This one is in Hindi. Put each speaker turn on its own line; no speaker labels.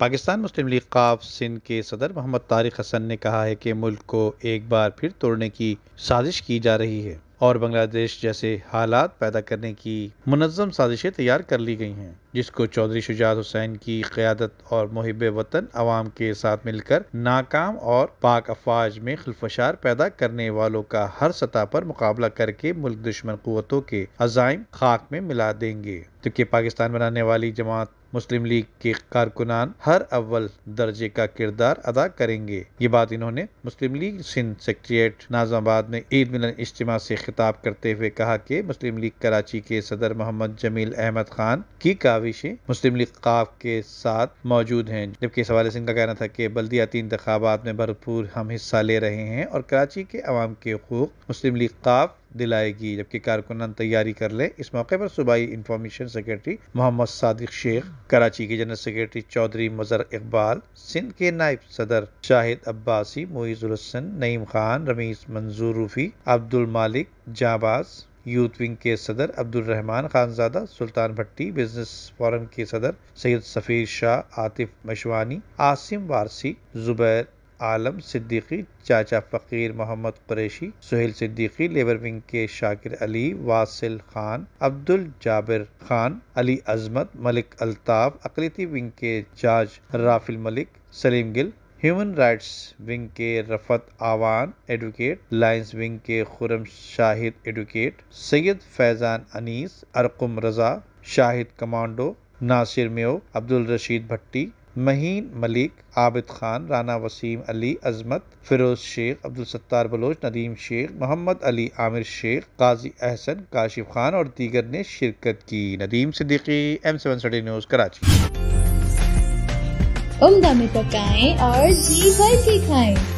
पाकिस्तान मुस्लिम लीग काफ सिंध के सदर मोहम्मद तारिक हसन ने कहा है कि मुल्क को एक बार फिर तोड़ने की साजिश की जा रही है और बांग्लादेश जैसे हालात पैदा करने की मनजम साजिशें तैयार कर ली गई हैं जिसको चौधरी शुजात हुसैन की क्यादत और मुहब वतन अवाम के साथ मिलकर नाकाम और पाक अफवाज में खलफशार पैदा करने वालों का हर सतह पर मुकाबला करके मुल्क दुश्मन क़वतों के अजाइम खाक में मिला देंगे जबकि पाकिस्तान बनाने वाली जमात मुस्लिम लीग के कारकुनान हर अव्वल दर्जे का किरदार अदा करेंगे ये बात इन्होंने मुस्लिम लीग सिंध सेक्रेटरिएट नाजाबाद में ईद मिलन इज्तम से खिताब करते हुए कहा कि मुस्लिम लीग कराची के सदर मोहम्मद जमील अहमद खान की काविशें मुस्लिम लीग काफ के साथ मौजूद हैं जबकि इस हवाले से इनका कहना था कि बल्दियाती इंतबात में भरपूर हम हिस्सा ले रहे हैं और कराची के अवाम के हकूक मुस्लिम लीग काफ दिलाएगी जबकि कारकुनान तैयारी कर ले इस मौके पर सूबाई इंफॉर्मेशन सेक्रेटरी मोहम्मद सादिक शेख कराची के जनरल सेक्रेटरी चौधरी मजर इकबाल सिंध के नायब सदर शाहिद अब्बासी मोईजुल हसन नईम खान रमीश मंजूर रूफी अब्दुल मालिक जाबाज यूथ विंग के सदर अब्दुलरहमान खानजादा सुल्तान भट्टी बिजनेस फोरम के सदर सैयद सफ़ीर शाह आतिफ मशवानी आसिम वारसी जुबैर आलम सिद्दीकी चाचा फ़कीर मोहम्मद कुरैशी सुहेल सिद्दीकी लेबर विंग के शाकिर अली वासिल खान अब्दुल जाबिर खान अली अजमत मलिक अल्ताफ अकलीती विंग के Jaz Rafil Malik Saleem Gill human rights wing के Rafat Awan advocate lawyers wing के खुरम शाहिद एडवोकेट सैयद फैज़ान अनीस अरकुम रज़ा शाहिद कमांडो नासिर मेो अब्दुल रशीद भट्टी महीन मलिक आबिद खान राना वसीम अली अजमत फिरोज शेख अब्दुल सत्तार बलोच नदीम शेख मोहम्मद अली आमिर शेख काजी अहसन काशिफ खान और दीगर ने शिरकत की Nadeem Siddiqui M seven city news Karachi उमदा में पकाएं तो और जी भर के खाएं